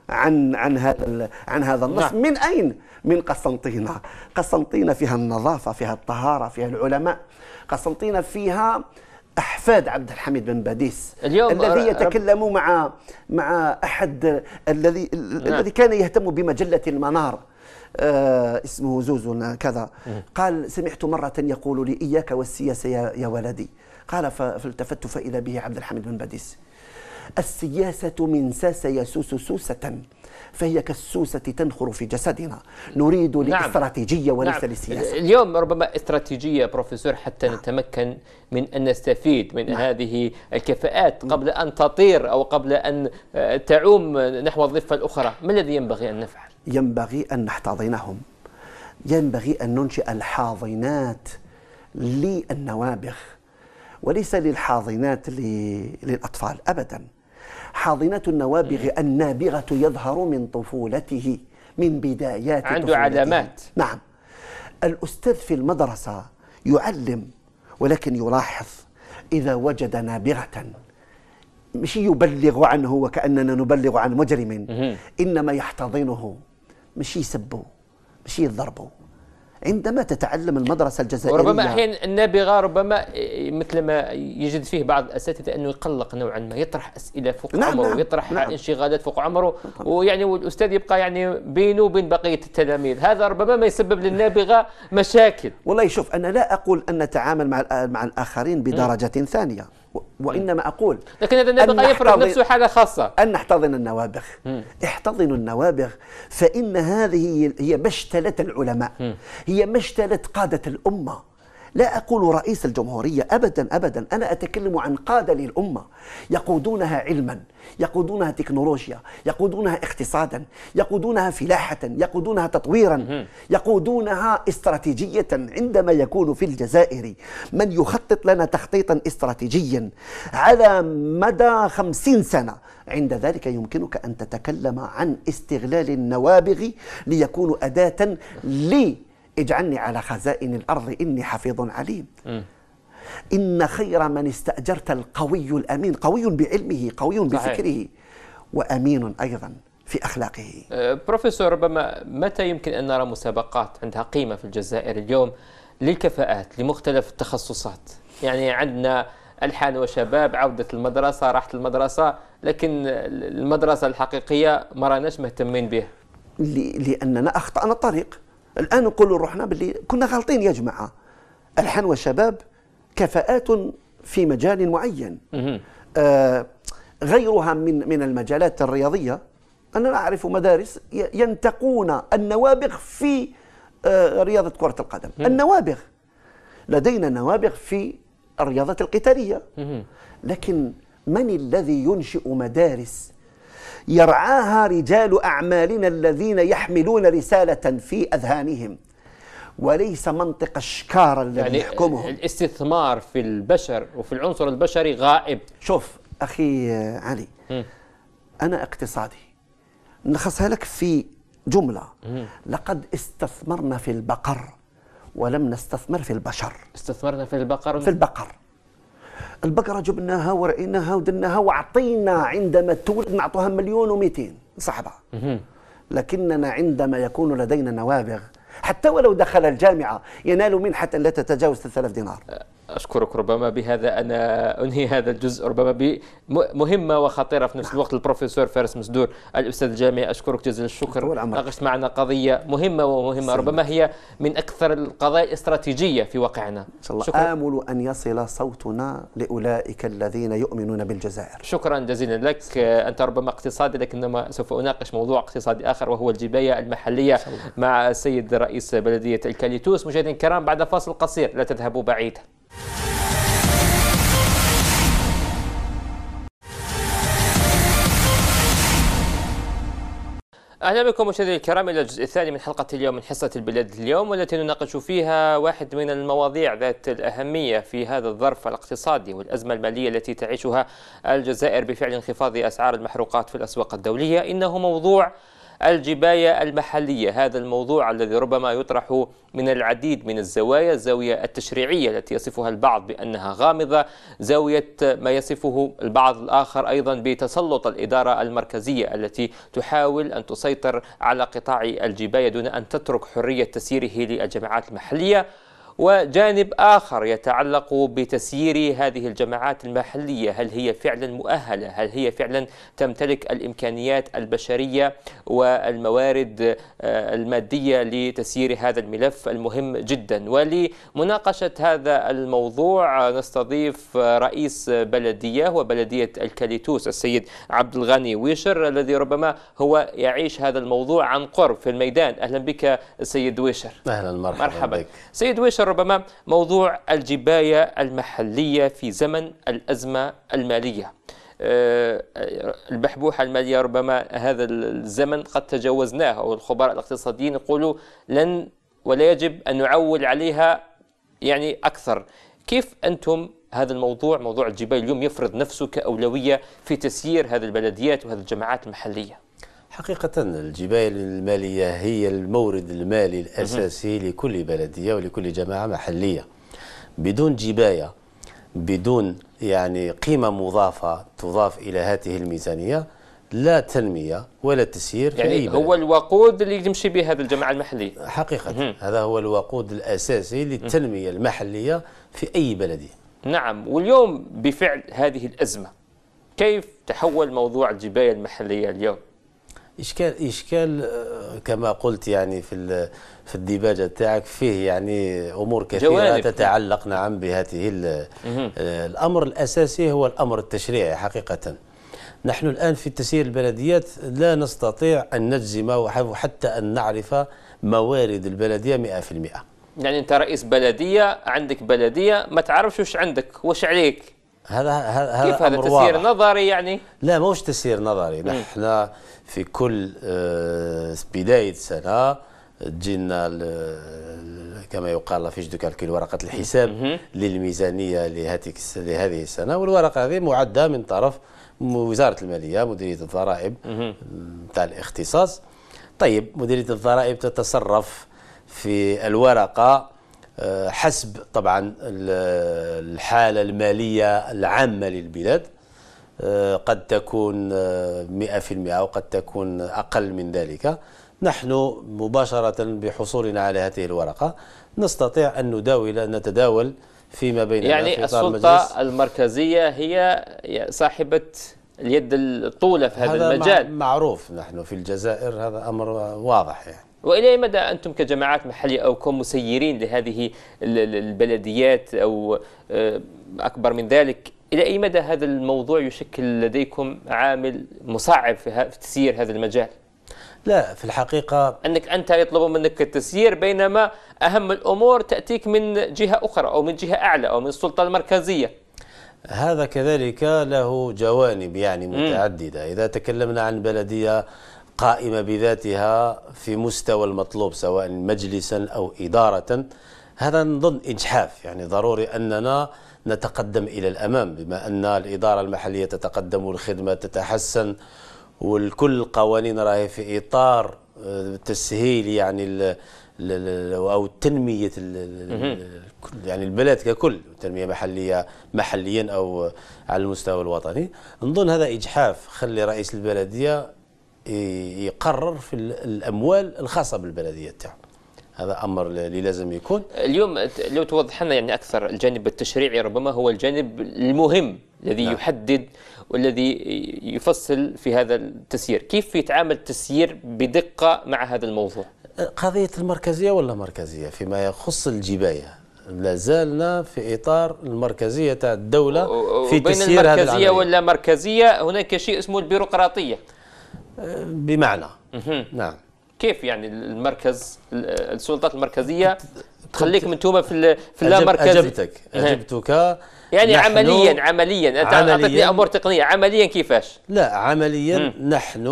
عن عن هذا عن هذا النص نعم. من اين؟ من قسنطينه، قسنطينه فيها النظافه، فيها الطهاره، فيها العلماء، قسنطينه فيها احفاد عبد الحميد بن باديس اليوم الذي يتكلم رب... مع مع احد الذي نعم. الذي كان يهتم بمجله المنار آه اسمه زوزو كذا قال سمعت مرة يقول لي إياك والسياسة يا ولدي قال فالتفت فإذا به عبد الحميد بن باديس السياسة من ساس يسوس سوسة فهي كالسوسة تنخر في جسدنا نريد نعم. الاستراتيجية نعم. وليس نعم. للسياسة اليوم ربما استراتيجية بروفيسور حتى نعم. نتمكن من أن نستفيد من نعم. هذه الكفاءات قبل أن تطير أو قبل أن آه، تعوم نحو الضفة الأخرى ما الذي ينبغي أن نفعل؟ ينبغي أن نحتضنهم ينبغي أن ننشئ الحاضنات للنوابغ وليس للحاضنات للأطفال أبدا حاضنات النوابغ النابغة يظهر من طفولته من بدايات عنده طفولته. علامات نعم الأستاذ في المدرسة يعلم ولكن يلاحظ إذا وجد نابغة مش يبلغ عنه وكأننا نبلغ عن مجرم إنما يحتضنه مش يسبه مش يضربه عندما تتعلم المدرسة الجزائرية وربما أحيانا النابغة ربما مثل ما يجد فيه بعض الأساتذة أنه يقلق نوعا ما يطرح أسئلة فوق نعم عمره نعم يطرح نعم انشغالات فوق عمره ويعني والأستاذ يبقى يعني بينه وبين بقية التلاميذ هذا ربما ما يسبب للنابغة مشاكل والله شوف أنا لا أقول أن نتعامل مع مع الآخرين بدرجة ثانية وانما اقول لكن هذا النابغه يفرض نفسه حاله خاصه ان نحتضن النوابغ احتضنوا النوابغ فان هذه هي مشتله العلماء هي مشتله قاده الامه لا أقول رئيس الجمهورية أبدا أبدا أنا أتكلم عن قادة للأمة يقودونها علما يقودونها تكنولوجيا يقودونها اقتصادا يقودونها فلاحة يقودونها تطويرا يقودونها استراتيجية عندما يكون في الجزائر من يخطط لنا تخطيطا استراتيجيا على مدى خمسين سنة عند ذلك يمكنك أن تتكلم عن استغلال النوابغ ليكونوا أداة لي اجعلني على خزائن الأرض إني حفيظ عليم م. إن خير من استأجرت القوي الأمين قوي بعلمه قوي بفكره وأمين أيضا في أخلاقه أه، بروفيسور ربما متى يمكن أن نرى مسابقات عندها قيمة في الجزائر اليوم للكفاءات لمختلف التخصصات يعني عندنا الحان وشباب عودة المدرسة راحة المدرسة لكن المدرسة الحقيقية ما راناش مهتمين بها لأننا أخطأنا الطريق الان نقول روحنا باللي كنا غالطين يا جماعه الحان والشباب كفاءات في مجال معين آه غيرها من من المجالات الرياضيه انا اعرف مدارس ينتقون النوابغ في آه رياضه كره القدم النوابغ لدينا نوابغ في الرياضه القتاليه لكن من الذي ينشئ مدارس يرعاها رجال أعمالنا الذين يحملون رسالة في أذهانهم وليس منطق الشكار الذي يعني يحكمهم الاستثمار في البشر وفي العنصر البشري غائب شوف أخي علي م. أنا اقتصادي نلخصها لك في جملة م. لقد استثمرنا في البقر ولم نستثمر في البشر استثمرنا في البقر في البقر البقره جبناها ورأيناها ودناها وعطينا عندما تولد نعطوها مليون ومئتين صحبة لكننا عندما يكون لدينا نوابغ حتى ولو دخل الجامعة ينال منحة لا تتجاوز 3000 دينار أه، أشكرك ربما بهذا أنا أنهي هذا الجزء ربما مهمة وخطيرة في نفس الوقت البروفيسور فارس مسدور الأستاذ الجامعي أشكرك جزيل الشكر ناقشت معنا قضية مهمة ومهمة سلام. ربما هي من أكثر القضايا الاستراتيجية في واقعنا إن شاء الله شكرا. آمل أن يصل صوتنا لأولئك الذين يؤمنون بالجزائر شكرا جزيلا لك سلام. أنت ربما اقتصادي لكنما سوف أناقش موضوع اقتصادي آخر وهو الجباية المحلية سلام. مع السيد رئيس بلدية الكاليتوس مشاهدينا الكرام بعد فاصل قصير لا تذهبوا بعيدا اهلا بكم مشاهدينا الكرام الى الجزء الثاني من حلقه اليوم من حصه البلاد اليوم والتي نناقش فيها واحد من المواضيع ذات الاهميه في هذا الظرف الاقتصادي والازمه الماليه التي تعيشها الجزائر بفعل انخفاض اسعار المحروقات في الاسواق الدوليه انه موضوع الجباية المحلية هذا الموضوع الذي ربما يطرح من العديد من الزوايا الزاوية التشريعية التي يصفها البعض بأنها غامضة زاوية ما يصفه البعض الآخر أيضا بتسلط الإدارة المركزية التي تحاول أن تسيطر على قطاع الجباية دون أن تترك حرية تسيره للجماعات المحلية وجانب آخر يتعلق بتسيير هذه الجماعات المحلية هل هي فعلا مؤهلة هل هي فعلا تمتلك الإمكانيات البشرية والموارد آه، المادية لتسيير هذا الملف المهم جدا ولمناقشة هذا الموضوع نستضيف رئيس بلدية وبلدية الكاليتوس السيد عبد الغني ويشر الذي ربما هو يعيش هذا الموضوع عن قرب في الميدان أهلا بك سيد ويشر أهلا مرحبا, مرحبا. بك. سيد ويشر عشر ربما موضوع الجباية المحلية في زمن الأزمة المالية آه، البحبوحة المالية ربما هذا الزمن قد تجاوزناه أو الخبراء الاقتصاديين يقولوا لن ولا يجب أن نعول عليها يعني أكثر كيف أنتم هذا الموضوع موضوع الجبال اليوم يفرض نفسه كأولوية في تسيير هذه البلديات وهذه الجماعات المحلية حقيقة الجبال المالية هي المورد المالي الأساسي لكل بلدية ولكل جماعة محلية بدون جباية بدون يعني قيمة مضافة تضاف إلى هذه الميزانية لا تنمية ولا تسيير يعني في أي هو الوقود اللي يمشي به هذا الجماعة المحلية حقيقة مم. هذا هو الوقود الأساسي للتنمية المحلية في أي بلدية نعم واليوم بفعل هذه الأزمة كيف تحول موضوع الجباية المحلية اليوم اشكال اشكال آه، كما قلت يعني في في الديباجه تاعك فيه يعني امور كثيره تتعلق نعم بهذه آه، الامر الاساسي هو الامر التشريعي حقيقه نحن الان في تسيير البلديات لا نستطيع ان نجزم وحتى ان نعرف موارد البلديه 100% يعني انت رئيس بلديه عندك بلديه ما تعرفش واش عندك واش عليك هذا هذا كيف هذا تسيير نظري يعني؟ لا موش تسيير نظري نحن في كل بدايه سنه تجينا كما يقال فيش دو كالكول ورقه الحساب للميزانيه لهذيك لهذه السنه والورقه هذه معده من طرف وزاره الماليه مديريه الضرائب تاع الاختصاص طيب مديريه الضرائب تتصرف في الورقه آه، حسب طبعا الحالة المالية العامة للبلاد آه، قد تكون 100% آه، وقد تكون أقل من ذلك نحن مباشرة بحصولنا على هذه الورقة نستطيع أن نداول نتداول فيما بيننا يعني في السلطة المجلس. المركزية هي صاحبة اليد الطولة في هذا, هذا المجال معروف نحن في الجزائر هذا أمر واضح يعني والى اي مدى انتم كجماعات محليه او كمسيرين لهذه البلديات او آه، اكبر من ذلك الى اي مدى هذا الموضوع يشكل لديكم عامل مصعب في تسيير هذا المجال؟ لا في الحقيقة أنك أنت يطلب منك التسيير بينما أهم الأمور تأتيك من جهة أخرى أو من جهة أعلى أو من السلطة المركزية هذا كذلك له جوانب يعني متعددة إذا تكلمنا عن بلدية قائمة بذاتها في مستوى المطلوب سواء مجلسا أو إدارة هذا نظن إجحاف يعني ضروري أننا نتقدم إلى الأمام بما أن الإدارة المحلية تتقدم والخدمة تتحسن والكل القوانين راهي في إطار آه، تسهيل يعني او تنميه يعني البلاد ككل تنميه محليه محليا او على المستوى الوطني نظن هذا اجحاف خلي رئيس البلديه يقرر في الاموال الخاصه بالبلديه تاعو هذا امر اللي لازم يكون اليوم لو توضح لنا يعني اكثر الجانب التشريعي ربما هو الجانب المهم الذي نعم. يحدد والذي يفصل في هذا التسيير كيف يتعامل التسيير بدقه مع هذا الموضوع قضيه المركزيه ولا مركزيه فيما يخص الجبايه لا في اطار المركزيه تاع الدوله في تسيير هذا المركزيه ولا مركزيه هناك شيء اسمه البيروقراطيه بمعنى نعم كيف يعني المركز السلطات المركزيه تخليك منتوبه في في مركز اجبتك إيه. اجبتك يعني عمليا عمليا انت اعطيتني امور تقنيه عمليا كيفاش؟ لا عمليا م. نحن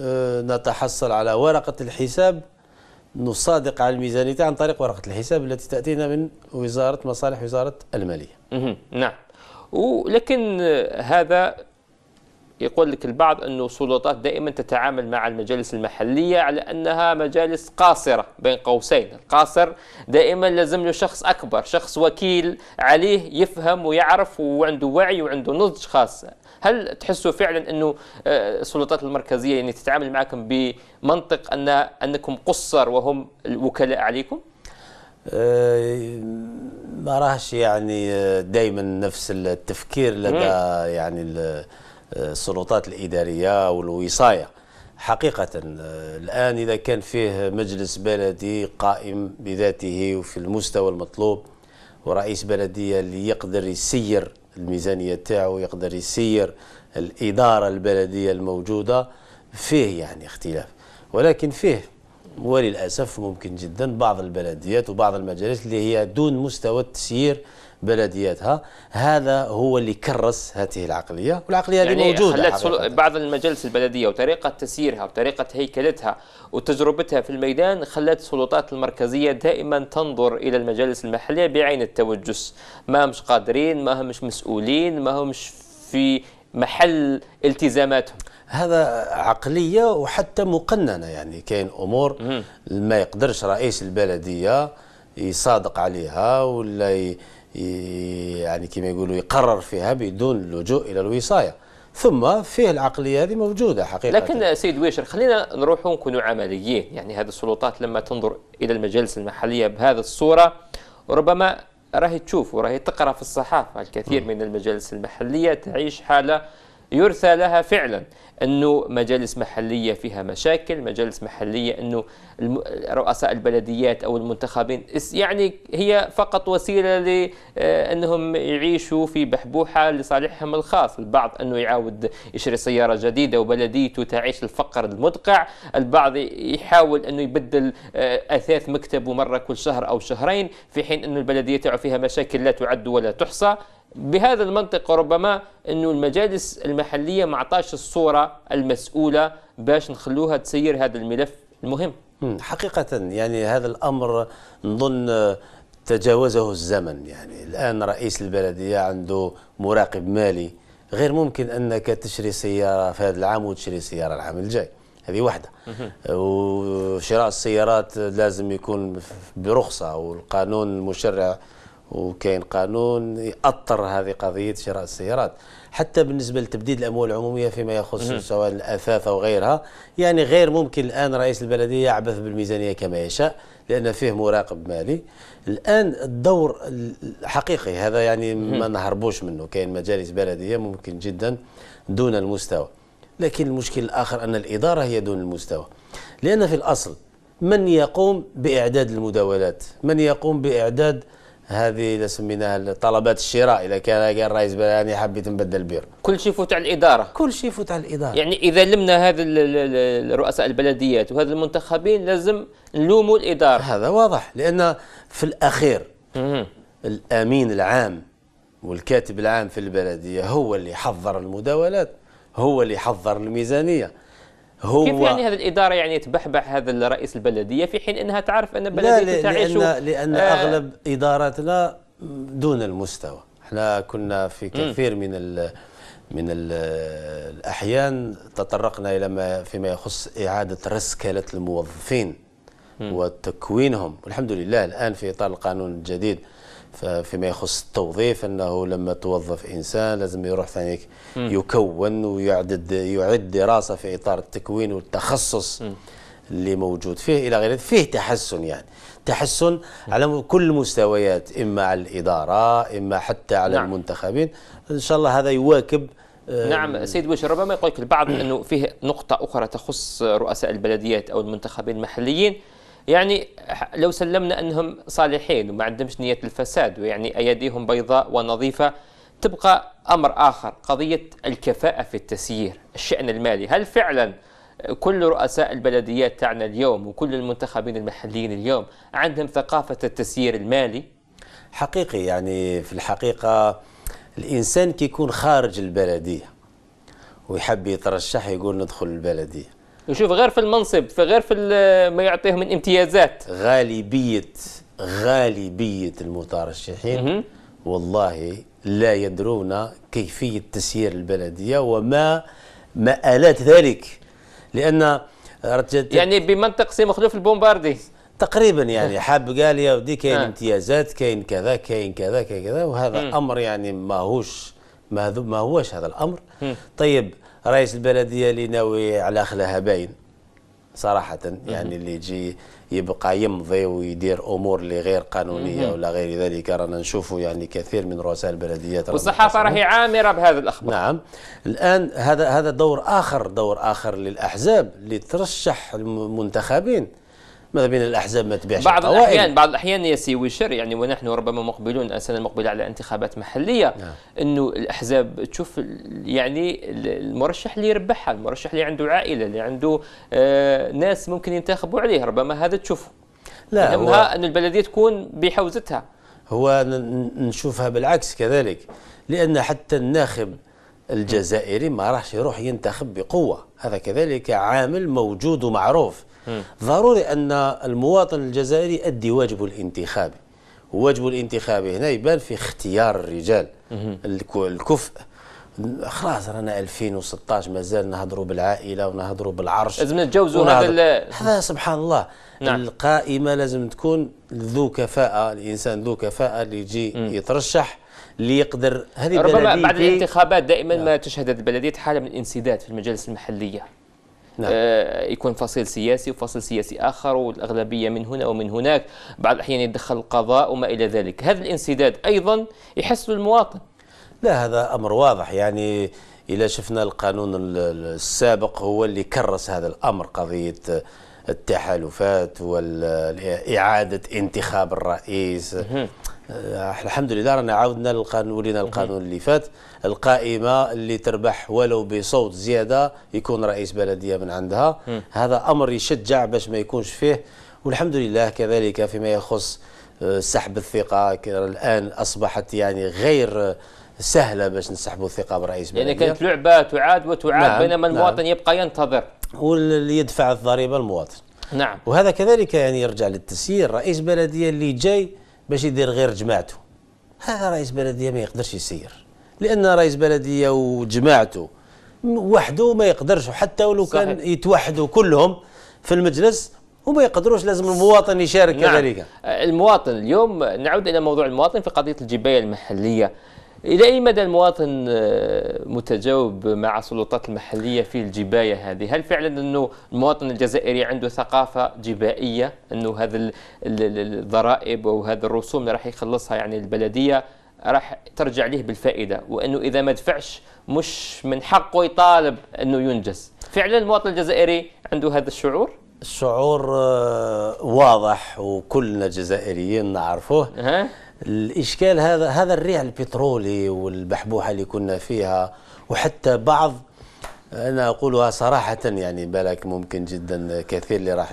آه، نتحصل على ورقه الحساب نصادق على الميزانيه عن طريق ورقه الحساب التي تاتينا من وزاره مصالح وزاره الماليه. نعم ولكن هذا يقول لك البعض أن السلطات دائما تتعامل مع المجالس المحلية على أنها مجالس قاصرة بين قوسين القاصر دائما لازم له شخص أكبر شخص وكيل عليه يفهم ويعرف وعنده وعي وعنده نضج خاص هل تحسوا فعلا أنه آه، السلطات المركزية يعني تتعامل معكم بمنطق أن أنكم قصر وهم الوكلاء عليكم؟ آه، ما راهش يعني آه، دائما نفس التفكير لدى يعني السلطات الاداريه والوصايه حقيقة آه، الآن إذا كان فيه مجلس بلدي قائم بذاته وفي المستوى المطلوب ورئيس بلدية اللي يقدر يسير الميزانية تاعو يقدر يسير الإدارة البلدية الموجودة فيه يعني اختلاف ولكن فيه وللأسف ممكن جدا بعض البلديات وبعض المجالس اللي هي دون مستوى التسيير بلدياتها هذا هو اللي كرس هذه العقليه والعقليه يعني موجوده خلت سل... بعض المجالس البلديه وطريقه تسييرها وطريقه هيكلتها وتجربتها في الميدان خلت السلطات المركزيه دائما تنظر الى المجالس المحليه بعين التوجس ما همش قادرين ما همش مسؤولين ما همش في محل التزاماتهم هذا عقليه وحتى مقننه يعني كاين امور ما يقدرش رئيس البلديه يصادق عليها ولا يعني كما يقولوا يقرر فيها بدون اللجوء الى الوصايه ثم فيه العقليه هذه موجوده حقيقه لكن سيد ويشر خلينا نروح ونكونوا عمليين يعني هذه السلطات لما تنظر الى المجالس المحليه بهذه الصوره ربما راهي تشوف وراهي تقرا في الصحافه الكثير م. من المجالس المحليه تعيش حاله يرثى لها فعلا انه مجالس محليه فيها مشاكل مجالس محليه انه رؤساء البلديات او المنتخبين يعني هي فقط وسيله لانهم آه، يعيشوا في بحبوحه لصالحهم الخاص البعض انه يعاود يشري سياره جديده وبلديته تعيش الفقر المدقع البعض يحاول انه يبدل آه، اثاث مكتبه مره كل شهر او شهرين في حين انه البلديه فيها مشاكل لا تعد ولا تحصى بهذا المنطق ربما انه المجالس المحليه ما عطاش الصوره المسؤوله باش نخلوها تسير هذا الملف المهم حقيقه يعني هذا الامر نظن تجاوزه الزمن يعني الان رئيس البلديه عنده مراقب مالي غير ممكن انك تشري سياره في هذا العام وتشري سياره العام الجاي هذه واحده وشراء السيارات لازم يكون برخصه والقانون المشرع وكاين قانون يأطر هذه قضية شراء السيارات حتى بالنسبة لتبديد الأموال العمومية فيما يخص سواء الأثاث أو غيرها يعني غير ممكن الآن رئيس البلدية يعبث بالميزانية كما يشاء لأن فيه مراقب مالي الآن الدور الحقيقي هذا يعني ما نهربوش منه كاين مجالس بلدية ممكن جدا دون المستوى لكن المشكل الآخر أن الإدارة هي دون المستوى لأن في الأصل من يقوم بإعداد المداولات من يقوم بإعداد هذه اذا سميناها طلبات الشراء اذا كان قال الرئيس بلاني حبيت نبدل بير كل شيء يفوت على الاداره كل شيء يفوت على الاداره يعني اذا لمنا هذا رؤساء البلديات وهذا المنتخبين لازم نلوموا الاداره هذا واضح لان في الاخير الامين العام والكاتب العام في البلديه هو اللي حضر المداولات هو اللي حضر الميزانيه هو كيف يعني هذه الاداره يعني تبحبح هذا الرئيس البلديه في حين انها تعرف ان بلديه تعيش لان لان آه اغلب اداراتنا دون المستوى احنا كنا في كثير من ال من ال الاحيان تطرقنا الى ما فيما يخص اعاده رسكله الموظفين وتكوينهم والحمد لله الان في اطار القانون الجديد فيما يخص التوظيف انه لما توظف انسان لازم يروح ثاني يكون ويعدد يعد دراسه في اطار التكوين والتخصص م. اللي موجود فيه الى غير فيه تحسن يعني تحسن على كل المستويات اما على الاداره اما حتى على نعم. المنتخبين ان شاء الله هذا يواكب آه، نعم سيد بشر ربما يقول لك البعض انه فيه نقطه اخرى تخص رؤساء البلديات او المنتخبين المحليين يعني لو سلمنا أنهم صالحين وما عندهمش نية الفساد ويعني أيديهم بيضاء ونظيفة تبقى أمر آخر قضية الكفاءة في التسيير الشأن المالي هل فعلا كل رؤساء البلديات تاعنا اليوم وكل المنتخبين المحليين اليوم عندهم ثقافة التسيير المالي حقيقي يعني في الحقيقة الإنسان كيكون خارج البلدية ويحب يترشح يقول ندخل البلدية نشوف غير في المنصب في غير في ما يعطيه من امتيازات غالبيه غالبيه المترشحين والله لا يدرون كيفيه تسيير البلديه وما مآلات ذلك لان يعني بمنطق سي مخلوف البومباردي تقريبا يعني <laughs> حاب قال يا ودي كاين آه. امتيازات كاين كذا كاين كذا كاين كذا وهذا امر يعني ماهوش ما هوش هذا الامر طيب رئيس البلديه اللي ناوي على خلاها باين صراحه يعني اللي يجي يبقى يمضي ويدير امور اللي غير قانونيه ولا غير ذلك رانا نشوفوا يعني كثير من رؤساء البلديات والصحافه راهي عامره بهذا الاخبار نعم الان هذا هذا دور اخر دور اخر للاحزاب اللي ترشح المنتخبين ماذا بين الاحزاب ما تبيعش بعض الاحيان بعض الاحيان سي ويشر يعني ونحن ربما مقبلون السنه المقبله على انتخابات محليه نعم. انه الاحزاب تشوف يعني المرشح اللي يربحها المرشح اللي عنده عائله اللي عنده آه ناس ممكن ينتخبوا عليه ربما هذا تشوفه لا اهمها ان البلديه تكون بحوزتها هو نشوفها بالعكس كذلك لان حتى الناخب الجزائري ما راحش يروح ينتخب بقوه هذا كذلك عامل موجود ومعروف ضروري أن المواطن الجزائري يؤدي واجبه الانتخابي واجبه الانتخابي هنا يبان في اختيار الرجال الكفء خلاص رانا 2016 مازال نهضروا بالعائله ونهضروا بالعرش لازم نتجاوزوا هذا هذا سبحان الله نعم. القائمه لازم تكون ذو كفاءه الانسان ذو كفاءه اللي يجي مم. يترشح اللي يقدر هذه ربما بعد الانتخابات دائما نعم. ما تشهد البلديه حاله من الانسداد في المجالس المحليه نعم. آه، يكون فصيل سياسي وفصيل سياسي آخر والأغلبية من هنا ومن هناك بعض الأحيان يتدخل القضاء وما إلى ذلك هذا الانسداد أيضا يحس المواطن لا هذا أمر واضح يعني إذا شفنا القانون السابق هو اللي كرس هذا الأمر قضية التحالفات وإعادة انتخاب الرئيس آه، الحمد لله رانا عاودنا القانون ولينا القانون اللي فات القائمه اللي تربح ولو بصوت زياده يكون رئيس بلديه من عندها هذا امر يشجع باش ما يكونش فيه والحمد لله كذلك فيما يخص آه، سحب الثقه الان اصبحت يعني غير سهله باش نسحبوا الثقه برئيس يعني بلديه يعني كانت لعبه تعاد وتعاد نعم بينما المواطن نعم يبقى ينتظر واللي يدفع الضريبه المواطن نعم وهذا كذلك يعني يرجع للتسيير رئيس بلديه اللي جاي باش يدير غير جماعته هذا رئيس بلديه ما يقدرش يسير لان رئيس بلديه وجماعته وحده ما يقدرش حتى ولو كان يتوحدوا كلهم في المجلس وما يقدروش لازم المواطن يشارك نعم. كذلك المواطن اليوم نعود الى موضوع المواطن في قضيه الجبايه المحليه الى اي مدى المواطن آه، متجاوب مع السلطات المحليه في الجبايه هذه؟ هل فعلا انه المواطن الجزائري عنده ثقافه جبائيه انه هذا الضرائب او هذا الرسوم اللي راح يخلصها يعني البلديه راح ترجع له بالفائده وانه اذا ما دفعش مش من حقه يطالب انه ينجز فعلا المواطن الجزائري عنده هذا الشعور الشعور آه، واضح وكلنا جزائريين نعرفوه الإشكال هذا هذا الريح البترولي والبحبوحة اللي كنا فيها وحتى بعض أنا أقولها صراحة يعني بالك ممكن جدا كثير اللي راح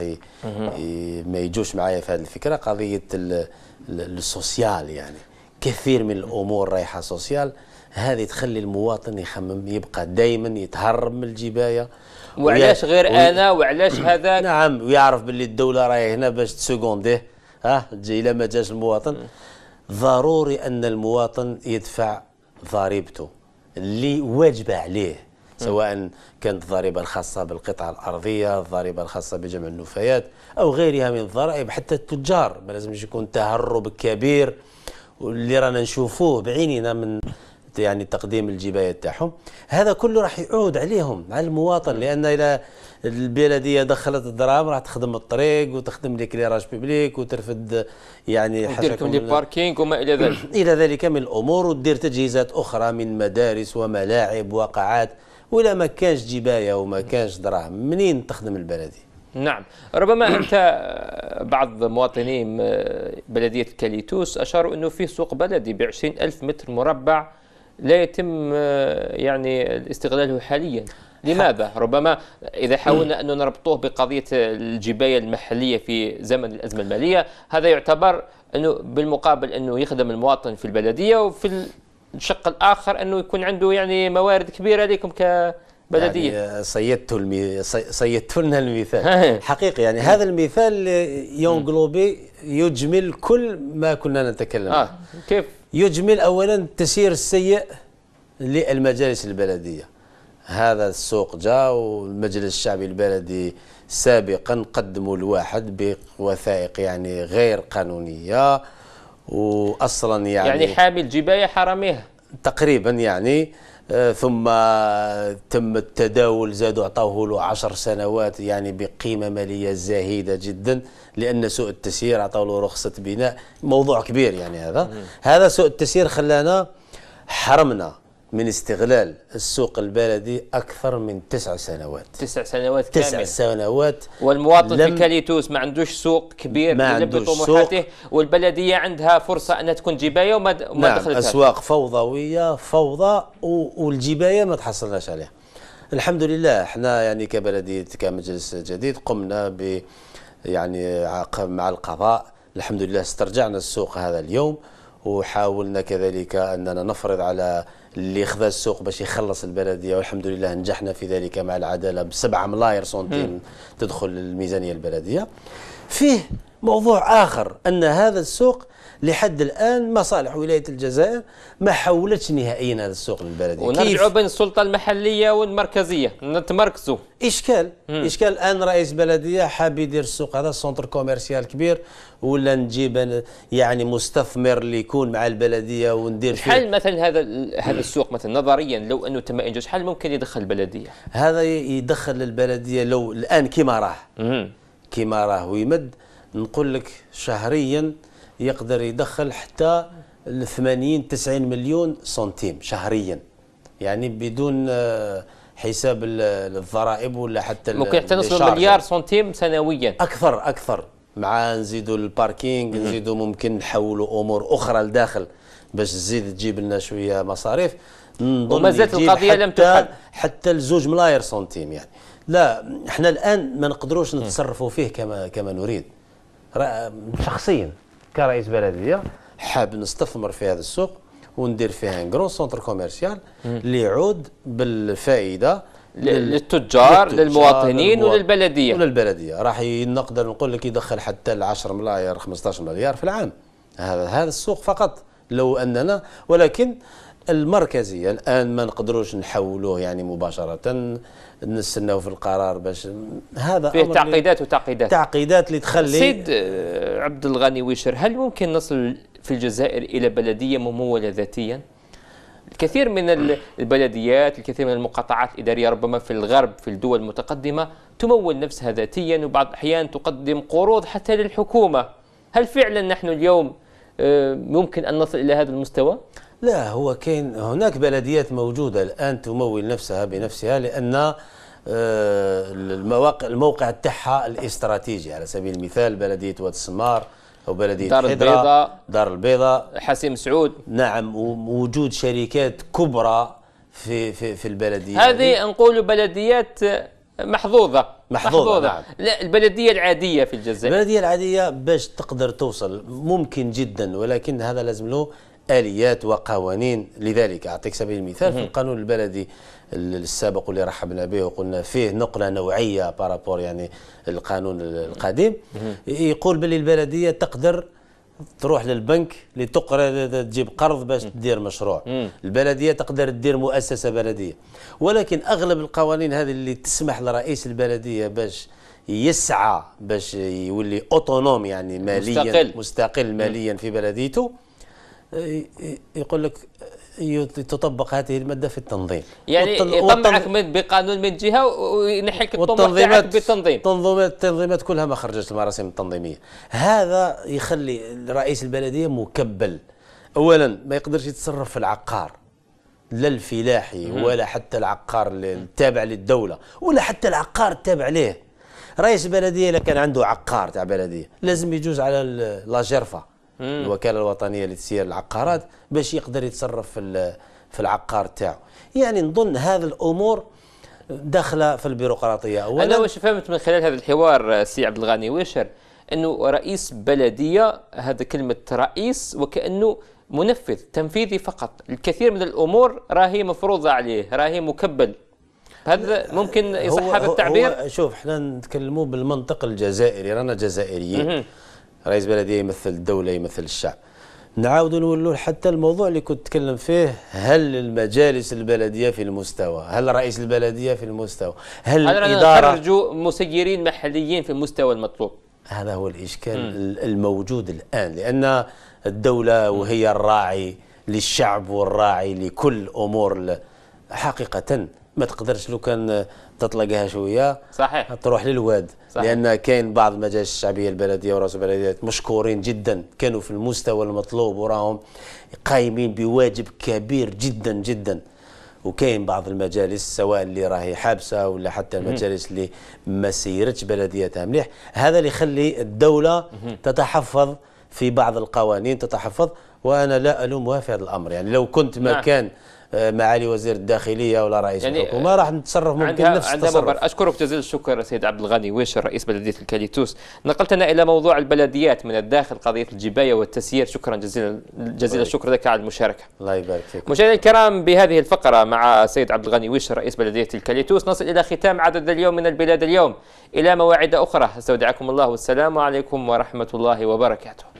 ما يجوش معايا في هذه الفكرة قضية السوسيال يعني كثير من الأمور رايحة سوسيال هذه تخلي المواطن يخمم يبقى دائما يتهرب من الجبايه وعلاش غير وي... انا وعلاش هذاك نعم ويعرف باللي الدوله راهي هنا باش تسكونديه ها تجي الا ما جاش المواطن ضروري أن المواطن يدفع ضريبته اللي واجبة عليه سواء كانت الضريبة الخاصة بالقطع الأرضية الضريبة الخاصة بجمع النفايات أو غيرها من الضرائب حتى التجار ما لازمش يكون تهرب كبير واللي رانا نشوفوه بعيننا من يعني تقديم الجبايه تاعهم هذا كله راح يعود عليهم على المواطن لان الى البلديه دخلت الدراهم راح تخدم الطريق وتخدم ليكليراج بيبليك وترفد يعني حاجه لي باركينغ وما الى ذلك <clears throat> الى ذلك من الامور وتدير تجهيزات اخرى من مدارس وملاعب وقاعات ولا ما كانش جبايه وما كانش دراهم منين تخدم البلديه نعم ربما أنت آه، بعض مواطنين آه، بلدية كاليتوس أشاروا أنه في سوق بلدي ب ألف متر مربع لا يتم آه، يعني استغلاله حاليا لماذا؟ ربما إذا حاولنا أن نربطوه بقضية الجباية المحلية في زمن الأزمة المالية هذا يعتبر أنه بالمقابل أنه يخدم المواطن في البلدية وفي الشق الآخر أنه يكون عنده يعني موارد كبيرة لكم ك بلدية يعني صيدت المي... صيدت لنا المثال <laughs> حقيقي يعني هذا المثال جلوبي يجمل كل ما كنا نتكلم آه. كيف يجمل اولا التسيير السيء للمجالس البلديه هذا السوق جاء والمجلس الشعبي البلدي سابقا قدموا الواحد بوثائق يعني غير قانونية وأصلا يعني يعني حامل جباية حرميها تقريبا يعني آه، ثم تم التداول زادوا عطوه له عشر سنوات يعني بقيمة مالية زاهدة جدا لأن سوء التسيير عطوه له رخصة بناء موضوع كبير يعني هذا هذا سوء التسيير خلانا حرمنا من استغلال السوق البلدي أكثر من تسع سنوات تسع سنوات تسع كامل. سنوات والمواطن في كاليتوس ما عندوش سوق كبير ما عندوش طموحاته سوق والبلدية عندها فرصة أنها تكون جباية وما نعم دخلتها أسواق فوضوية فوضى والجباية ما تحصلناش عليها الحمد لله احنا يعني كبلدية كمجلس جديد قمنا ب يعني مع القضاء الحمد لله استرجعنا السوق هذا اليوم وحاولنا كذلك أننا نفرض على اللي خذا السوق باش يخلص البلديه والحمد لله نجحنا في ذلك مع العداله بسبعة ملاير سنتيم تدخل الميزانيه البلديه فيه موضوع اخر ان هذا السوق لحد الان مصالح ولايه الجزائر ما حولتش نهائيا هذا السوق للبلديه ونرجعوا بين السلطه المحليه والمركزيه نتمركزوا اشكال مم. اشكال الان رئيس بلديه حاب يدير السوق هذا سونتر كوميرسيال كبير ولا نجيب يعني مستثمر اللي يكون مع البلديه وندير فيه شحال مثلا هذا هذا السوق مثلا نظريا لو انه تم انجاز شحال ممكن يدخل البلديه هذا يدخل البلديه لو الان كما راه كما راه ويمد نقول لك شهريا يقدر يدخل حتى 80 90 مليون سنتيم شهريا يعني بدون آه، حساب الضرائب ولا حتى ممكن حتى نصل مليار سنتيم سنويا اكثر اكثر مع نزيدوا الباركينج نزيدوا ممكن نحولوا امور اخرى لداخل باش تزيد تجيب لنا شويه مصاريف وما زالت القضيه لم تحل حتى لزوج ملاير سنتيم يعني لا احنا الان ما نقدروش نتصرفوا فيه كما كما نريد شخصيا كرئيس بلديه حاب نستثمر في هذا السوق وندير فيها ان كرون سونتر كوميرسيال اللي يعود بالفائده للتجار, للتجار للمواطنين وللبلديه وللبلديه راح نقدر نقول لك يدخل حتى 10 ملايير 15 مليار في العام هذا هذا السوق فقط لو اننا ولكن المركزيه الان ما نقدروش نحولوه يعني مباشره نستناو في القرار باش هذا فيه تعقيدات وتعقيدات تعقيدات اللي تخلي سيد آه، عبد الغني ويشر هل ممكن نصل في الجزائر الى بلديه مموله ذاتيا؟ الكثير من البلديات الكثير من المقاطعات الاداريه ربما في الغرب في الدول المتقدمه تمول نفسها ذاتيا وبعض الاحيان تقدم قروض حتى للحكومه هل فعلا نحن اليوم آه، ممكن ان نصل الى هذا المستوى؟ لا هو كاين هناك بلديات موجودة الآن تمول نفسها بنفسها لأن آه، المواقع الموقع تاعها الاستراتيجي على سبيل المثال بلدية واد السمار أو بلدية دار البيضاء دار البيضاء حسيم سعود نعم ووجود شركات كبرى في في, في البلدية هذه نقول بلديات آه، محظوظة محظوظة, محظوظة. نعم. لا البلدية العادية في الجزائر البلدية العادية باش تقدر توصل ممكن جدا ولكن هذا لازم له اليات وقوانين لذلك اعطيك سبيل المثال في القانون البلدي السابق اللي رحبنا به وقلنا فيه نقله نوعيه بارابور يعني القانون القديم يقول باللي البلديه تقدر تروح للبنك لتقرا تجيب قرض باش تدير مشروع البلديه تقدر تدير مؤسسه بلديه ولكن اغلب القوانين هذه اللي تسمح لرئيس البلديه باش يسعى باش يولي اوتونوم يعني ماليا مستقل, مستقل ماليا في بلديته يقول لك أيوة تطبق هذه الماده في التنظيم يعني يطمعك بقانون من جهه وينحلك الطموح بالتنظيم التنظيمات التنظيمات كلها ما خرجت المراسم التنظيميه هذا يخلي رئيس البلديه مكبل اولا ما يقدرش يتصرف في العقار لا الفلاحي ولا حتى العقار التابع للدوله ولا حتى العقار التابع ليه رئيس البلديه اذا كان عنده عقار تاع بلديه لازم يجوز على لا جرفه الوكاله الوطنيه لتسيير العقارات باش يقدر يتصرف في في العقار تاعو يعني نظن هذه الامور داخله في البيروقراطيه اولا انا واش فهمت من خلال هذا الحوار سي عبد الغني ويشر انه رئيس بلديه هذا كلمه رئيس وكانه منفذ تنفيذي فقط الكثير من الامور راهي مفروضه عليه راهي مكبل هذا ممكن يصح هذا التعبير هو شوف احنا نتكلموا بالمنطق الجزائري رانا جزائريين رئيس بلديه يمثل الدوله يمثل الشعب نعاود نولوا حتى الموضوع اللي كنت تكلم فيه هل المجالس البلديه في المستوى هل رئيس البلديه في المستوى هل, هل الاداره خرجوا مسيرين محليين في المستوى المطلوب هذا هو الاشكال م. الموجود الان لان الدوله وهي الراعي للشعب والراعي لكل امور حقيقه ما تقدرش لو كان تطلقها شويه صحيح تروح للواد صحيح. لان كاين بعض المجالس الشعبيه البلديه وراس البلديات مشكورين جدا كانوا في المستوى المطلوب وراهم قايمين بواجب كبير جدا جدا وكاين بعض المجالس سواء اللي راهي حابسه ولا حتى المجالس اللي ما سيرتش بلدياتها مليح هذا اللي يخلي الدوله تتحفظ في بعض القوانين تتحفظ وانا لا الومها في هذا الامر يعني لو كنت نعم. مكان نعم. آه، معالي وزير الداخليه ولا رئيس يعني الحكومه راح نتصرف ممكن نفس التصرف اشكرك جزيل الشكر سيد عبد الغني ويش رئيس بلديه الكاليتوس نقلتنا الى موضوع البلديات من الداخل قضيه الجبايه والتسيير شكرا جزيلا جزيل الشكر لك على المشاركه الله يبارك فيك مشاهدينا الكرام بهذه الفقره مع سيد عبد الغني ويش رئيس بلديه الكاليتوس نصل الى ختام عدد اليوم من البلاد اليوم الى مواعيد اخرى استودعكم الله والسلام عليكم ورحمه الله وبركاته